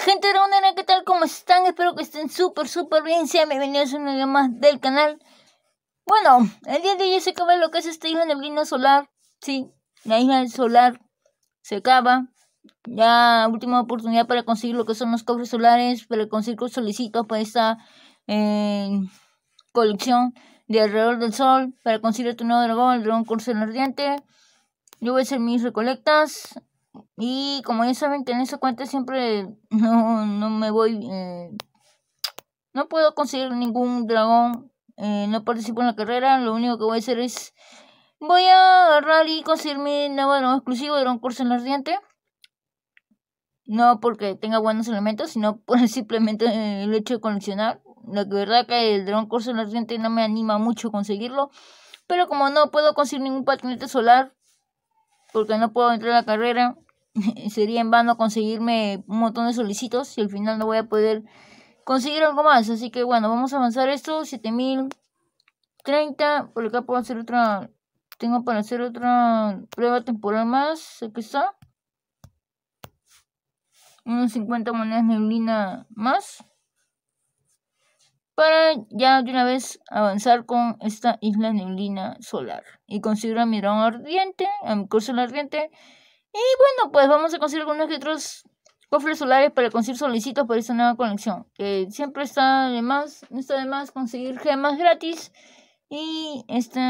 gente de ¿qué tal? ¿Cómo están? Espero que estén súper, súper bien. Sean bienvenidos a un video más del canal. Bueno, el día de hoy se acaba lo que es esta isla neblina solar. Sí, la isla solar se acaba. Ya última oportunidad para conseguir lo que son los cofres solares, para conseguir los solicitos para esta eh, colección de alrededor del sol, para conseguir tu nuevo dragón, el dragón corcel ardiente. Yo voy a hacer mis recolectas. Y como ya saben que en esa cuenta siempre no, me voy... Eh, no puedo conseguir ningún dragón. Eh, no participo en la carrera. Lo único que voy a hacer es... Voy a agarrar y conseguir mi nuevo dragón exclusivo, dragón curso en la ardiente. No porque tenga buenos elementos, sino por simplemente el hecho de coleccionar. La verdad que el dragón curso en ardiente no me anima mucho a conseguirlo. Pero como no puedo conseguir ningún patinete solar, porque no puedo entrar a la carrera. Sería en vano conseguirme un montón de solicitos y al final no voy a poder conseguir algo más. Así que bueno, vamos a avanzar esto. 7030. Por acá puedo hacer otra. Tengo para hacer otra prueba temporal más. Aquí está. Unos 50 monedas neblina más para ya de una vez avanzar con esta isla neblina solar y conseguir a mi dragón ardiente, a mi curso ardiente. Y bueno, pues vamos a conseguir algunos de otros cofres solares para conseguir solicitos para esta nueva conexión. Que siempre está de más, está de más conseguir gemas gratis. Y este,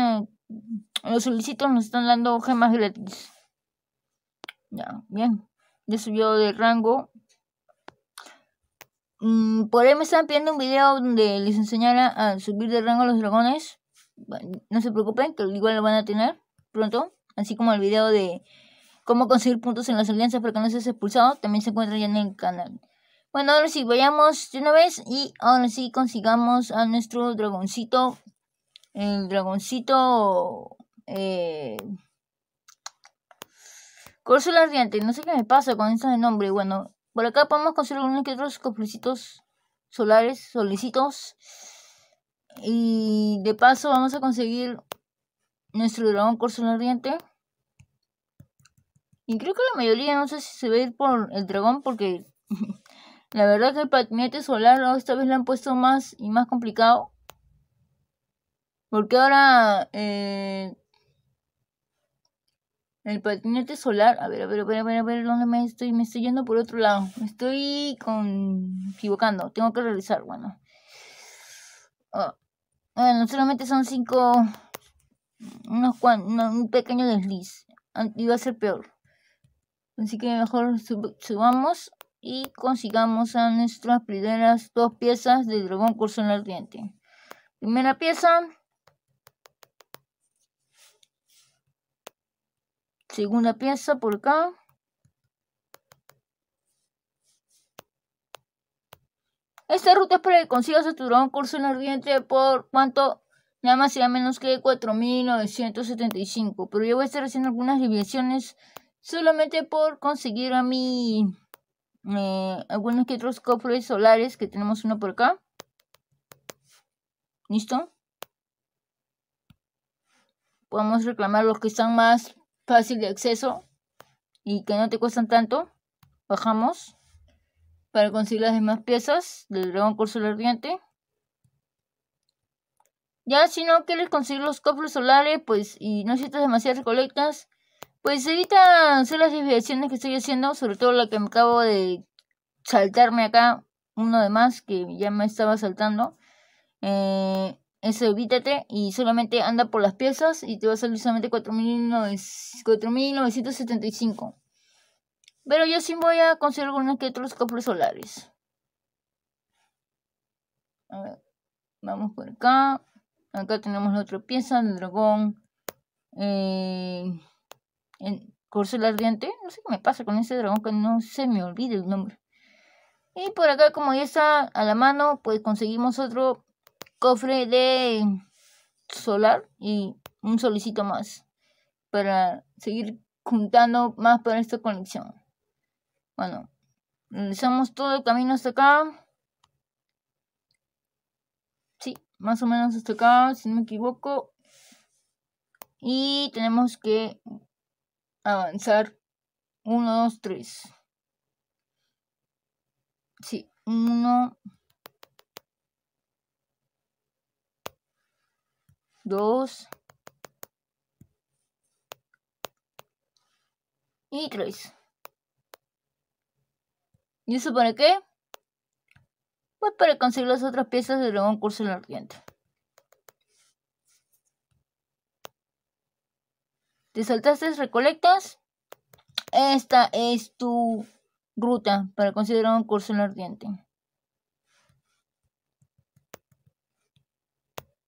los solicitos nos están dando gemas gratis. Ya, bien. Ya subió de rango. Mm, por ahí me están pidiendo un video donde les enseñara a subir de rango a los dragones. No se preocupen, que igual lo van a tener pronto. Así como el video de cómo conseguir puntos en las alianzas para que no seas expulsado, también se encuentra ya en el canal. Bueno, ahora sí, vayamos de una vez y ahora sí consigamos a nuestro dragoncito. El dragoncito... Eh, Corso Ardiente, no sé qué me pasa con de nombre, Bueno, por acá podemos conseguir unos que otros complecitos solares, solicitos Y de paso vamos a conseguir nuestro dragón corzo ardiente. Y creo que la mayoría no sé si se ve ir por el dragón porque la verdad que el patinete solar esta vez lo han puesto más y más complicado. Porque ahora eh, el patinete solar. A ver, a ver, a ver, a ver, a ver, ¿dónde me estoy? Me estoy yendo por otro lado. Me estoy con... equivocando. Tengo que revisar, bueno. Ah, bueno, solamente son cinco... Unos cuantos, un pequeño desliz. Ah, iba a ser peor. Así que mejor subamos y consigamos a nuestras primeras dos piezas De dragón curso en ardiente. Primera pieza, Segunda pieza por acá. Esta ruta es para que consigas saturar un curso en ardiente por cuánto nada más y menos que 4.975. Pero yo voy a estar haciendo algunas desviaciones solamente por conseguir a mi eh, algunos que otros cofres solares que tenemos uno por acá. ¿Listo? Podemos reclamar los que están más fácil de acceso y que no te cuestan tanto. Bajamos para conseguir las demás piezas del dragón curso del ardiente. Ya si no quieres conseguir los cofres solares pues y no necesitas demasiadas recolectas, pues evita hacer las desviaciones que estoy haciendo, sobre todo la que me acabo de saltarme acá, uno de más que ya me estaba saltando. Eh, eso evítate y solamente anda por las piezas y te va a salir solamente 4.975. Pero yo sí voy a conseguir algunos que otros copos solares. vamos por acá. Acá tenemos la otra pieza, el dragón. Eh, corcel ardiente. No sé qué me pasa con ese dragón que no se me olvide el nombre. Y por acá, como ya está a la mano, pues conseguimos otro cofre de solar y un solicito más para seguir juntando más para esta conexión. Bueno, realizamos todo el camino hasta acá. Sí, más o menos hasta acá, si no me equivoco. Y tenemos que avanzar 1, 2, 3. Sí, 1, Dos. y tres. ¿Y eso para qué? Pues para conseguir las otras piezas del dragón curso en ardiente. Te saltaste recolectas. Esta es tu ruta para conseguir un curso en el ardiente.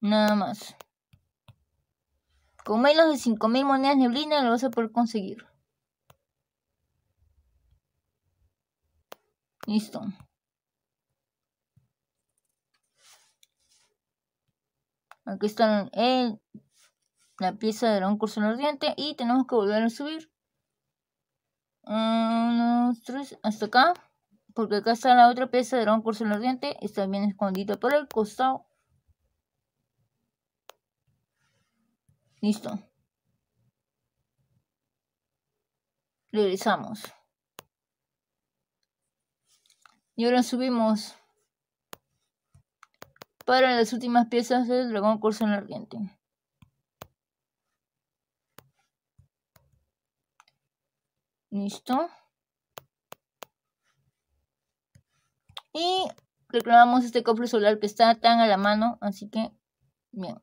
Nada más. Con menos de 5.000 monedas neblina lo vas a poder conseguir. Listo. Aquí está el, la pieza de un curso en y tenemos que volver a subir. Uno, hasta acá. Porque acá está la otra pieza de un curso en Está bien escondida por el costado. Listo. Regresamos. Y ahora subimos para las últimas piezas del dragón curso en ardiente. Listo. Y reclamamos este cofre solar que está tan a la mano, así que bien.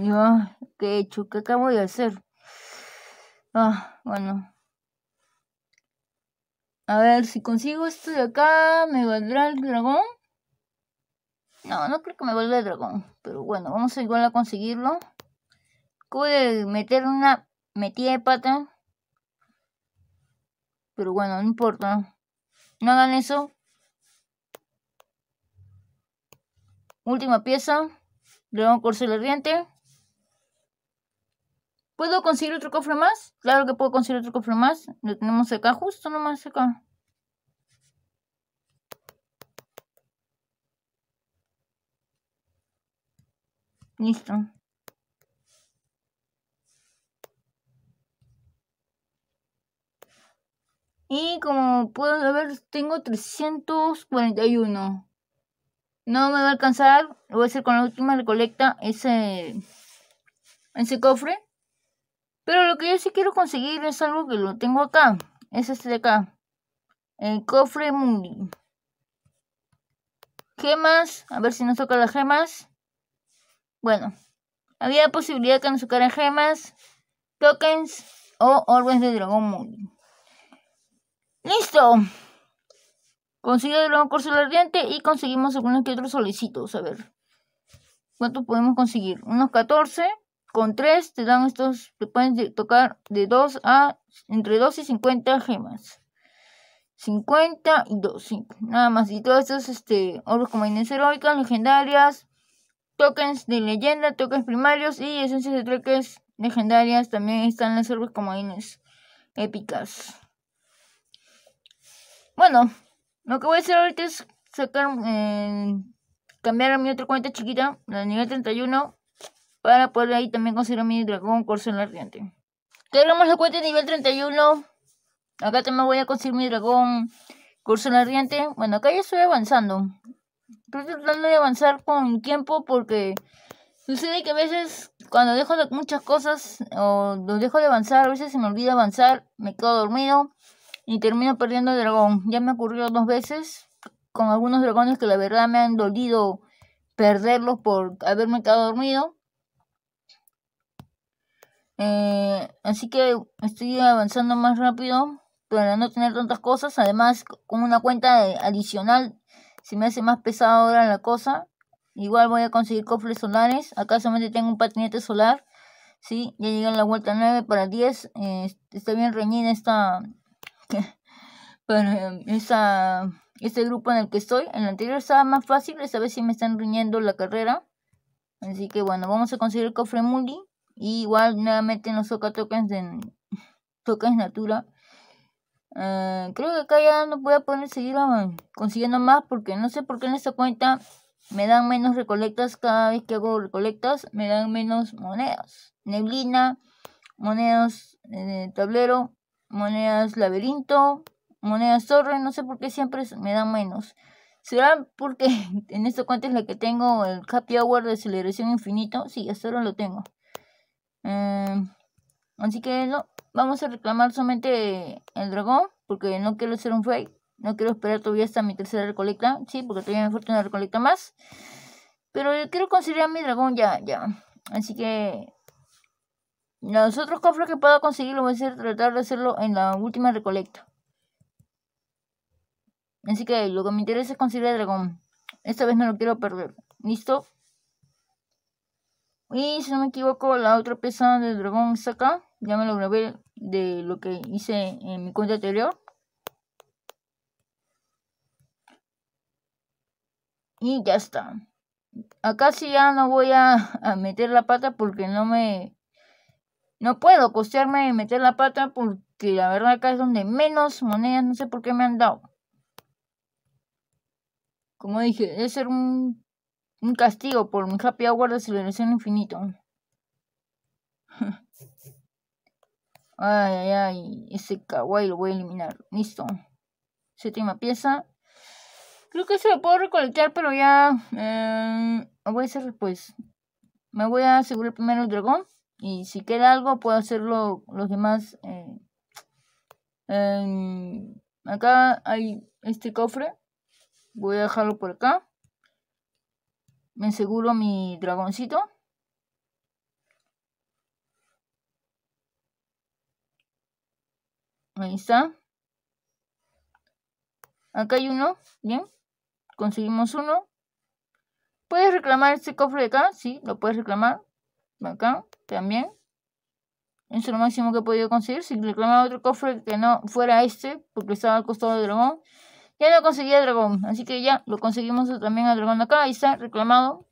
Yo, ah, ¿qué he hecho? ¿Qué acabo de hacer? Ah, bueno. A ver, si consigo esto de acá, ¿me valdrá el dragón? No, no creo que me valga el dragón. Pero bueno, vamos a igual a conseguirlo. Acabo meter una metida de pata. Pero bueno, no importa. No hagan eso. Última pieza. Dragón corcel ardiente. ¿Puedo conseguir otro cofre más? Claro que puedo conseguir otro cofre más. Lo tenemos acá, justo nomás acá. Listo. Y como puedo ver, tengo 341. No me va a alcanzar. Lo voy a hacer con la última recolecta ese, ese cofre. Pero lo que yo sí quiero conseguir es algo que lo tengo acá. Es este de acá. El cofre mundi. Gemas. A ver si nos toca las gemas. Bueno. Había posibilidad que nos tocaran gemas, tokens o orbes de dragón mundi. ¡Listo! Conseguí el dragón corso ardiente y conseguimos algunos que otros solicitos. A ver. ¿Cuántos podemos conseguir? Unos 14. Con 3 te dan estos, te pueden tocar de 2 a entre 2 y 50 gemas. 50 y 2, Nada más. Y todas estos este, oros como ines heroicas, legendarias, tokens de leyenda, tokens primarios y esencias de truques legendarias. También están las orbes como ines épicas. Bueno, lo que voy a hacer ahorita es sacar, eh, cambiar a mi otra cuenta chiquita, la nivel 31 para poder ahí también conseguir mi dragón corcel ardiente. Tenemos la cuenta de nivel 31. Acá también voy a conseguir mi dragón corcel ardiente. Bueno, acá ya estoy avanzando. Estoy tratando de avanzar con tiempo porque sucede que a veces cuando dejo muchas cosas o dejo de avanzar, a veces se me olvida avanzar, me quedo dormido y termino perdiendo el dragón. Ya me ocurrió dos veces con algunos dragones que la verdad me han dolido perderlos por haberme quedado dormido. Eh, así que estoy avanzando más rápido para no tener tantas cosas. Además, con una cuenta eh, adicional se me hace más pesada ahora la cosa. Igual voy a conseguir cofres solares. Acá solamente tengo un patinete solar. Sí, ya llegué a la vuelta 9 para 10. está bien reñida esta... este grupo en el que estoy. En el anterior estaba más fácil. Esta vez sí me están riñendo la carrera. Así que bueno, vamos a conseguir el cofre Multi. Y igual nuevamente nos toca tokens de tokens natura. Eh, creo que acá ya no voy a poder seguir ah, consiguiendo más porque no sé por qué en esta cuenta me dan menos recolectas cada vez que hago recolectas, me dan menos monedas. Neblina, monedas eh, tablero, monedas laberinto, monedas torre, no sé por qué siempre me dan menos. ¿Será porque en esta cuenta es la que tengo el happy hour de aceleración infinito? Sí, ya solo lo tengo. Em, así que no, vamos a reclamar solamente el dragón, porque no quiero hacer un fake. No quiero esperar todavía hasta mi tercera recolecta. Sí, porque todavía me falta una recolecta más. Pero yo quiero conseguir a mi dragón ya, ya. Así que... Los otros cofres que pueda conseguir lo voy a hacer, tratar de hacerlo en la última recolecta. Así que lo que me interesa es conseguir el dragón. Esta vez no lo quiero perder. ¿Listo? Y si no me equivoco, la otra pieza del dragón está acá. Ya me lo grabé de lo que hice en mi cuenta anterior. Y ya está. Acá sí ya no voy a, meter la pata porque no me... No puedo costearme meter la pata porque la verdad acá es donde menos monedas, no sé por qué me han dado. Como dije, debe ser un un castigo por mi happy hour de celebración infinito. ay, ay, ay. Ese kawaii lo voy a eliminar. Listo. Séptima pieza. Creo que se lo puedo recolectar, pero ya... Eh, voy a hacer después. Pues, me voy a asegurar primero el dragón. Y si queda algo, puedo hacerlo los demás. Eh, acá hay este cofre. Voy a dejarlo por acá. Me aseguro mi dragoncito. Ahí está. Acá hay uno. Bien. Conseguimos uno. ¿Puedes reclamar este cofre de acá? Sí, lo puedes reclamar. Acá también. Eso es lo máximo que he podido conseguir. Si reclamaba otro cofre que no fuera este, porque estaba al costado del dragón, ya lo conseguí a Dragón, así que ya lo conseguimos también a Dragón acá, ahí está, reclamado.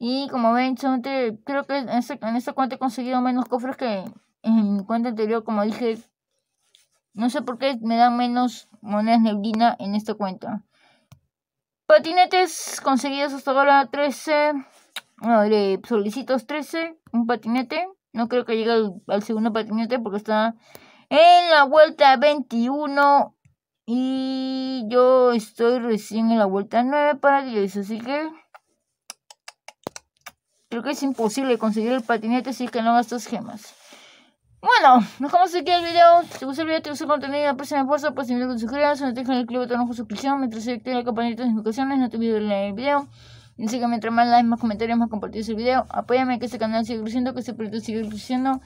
Y como ven, solamente creo que este, en, esta cuenta he conseguido menos cofres que en mi cuenta anterior, como dije. No sé por qué me dan menos monedas neblina en esta cuenta. Patinetes conseguidos hasta ahora 13. Bueno, le solicito 13. Un patinete. No creo que llegue al segundo patinete porque está en la vuelta 21 y yo estoy recién en la vuelta 9 para 10, así que creo que es imposible conseguir el patinete si que no gastas gemas. Bueno, dejamos aquí el video. Si te gustó el video, te gustó el contenido, aprecio mi esfuerzo, pues si a te suscribas, no te dejes el clic botón de suscripción, mientras se activa la campanita de notificaciones, no te olvides de el video. Y así mientras más likes, más comentarios, más compartidos el video, apóyame que este canal siga creciendo, que este proyecto siga creciendo.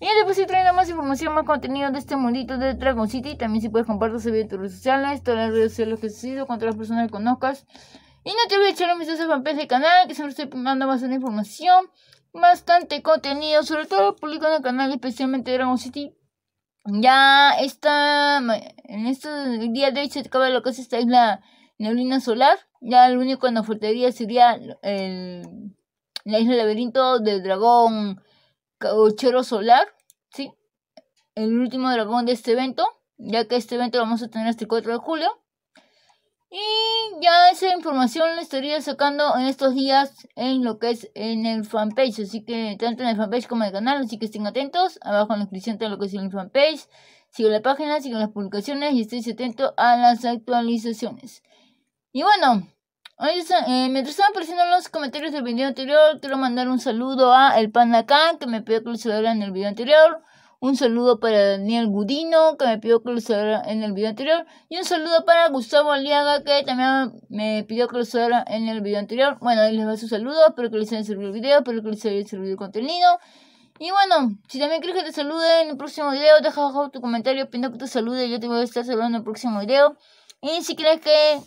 Y después si trayendo más información, más contenido de este mundito de Dragon City. También si puedes compartir ese en tus redes sociales, todas las redes sociales que sido, con todas las personas que conozcas. Y no te olvides de echar mis vistazo a fanpage del canal, que siempre estoy mandando bastante información, bastante contenido, sobre todo publicando el canal, especialmente Dragon City. Ya está, en este día de hoy se acaba lo que es esta isla neblina solar. Ya lo único que nos faltaría sería el, la isla laberinto del dragón Cabochero solar, ¿sí? El último dragón de este evento, ya que este evento lo vamos a tener hasta el 4 de julio. Y ya esa información la estaría sacando en estos días en lo que es en el fanpage, así que tanto en el fanpage como en el canal, así que estén atentos, abajo en la descripción está lo que es el fanpage, sigan la página, sigan las publicaciones y estén atentos a las actualizaciones. Y bueno, eh, mientras están apareciendo los comentarios del video anterior, quiero mandar un saludo a El Panda Khan, que me pidió que lo saludara en el video anterior. Un saludo para Daniel Gudino, que me pidió que lo saludara en el video anterior. Y un saludo para Gustavo Aliaga, que también me pidió que lo saludara en el video anterior. Bueno, ahí les va su saludo. Espero que les haya servido el video, espero que les haya servido el contenido. Y bueno, si también quieres que te salude en el próximo video, deja abajo tu comentario, pido que te salude. Yo te voy a estar saludando en el próximo video. Y si quieres que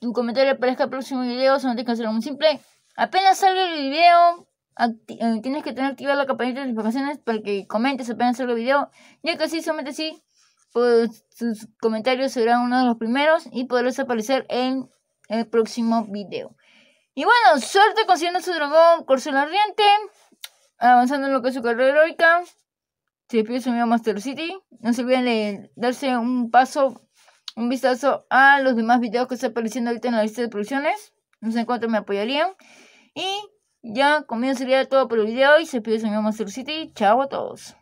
tu comentario aparezca el próximo video, solo tienes que hacerlo muy simple. Apenas salga el video, eh, tienes que tener activada la campanita de notificaciones para que comentes apenas salga el video, ya que así solamente así pues, sus comentarios serán uno de los primeros y podrás aparecer en el próximo video. Y bueno, suerte consiguiendo su dragón Corcel Ardiente, avanzando en lo que es su carrera heroica. Se despide su amigo Master City. No se olviden de darse un paso un vistazo a los demás videos que están apareciendo ahorita en la lista de producciones. No sé en cuánto me apoyarían. Y ya conmigo sería todo por el video y se pide señor Master City. Chao a todos.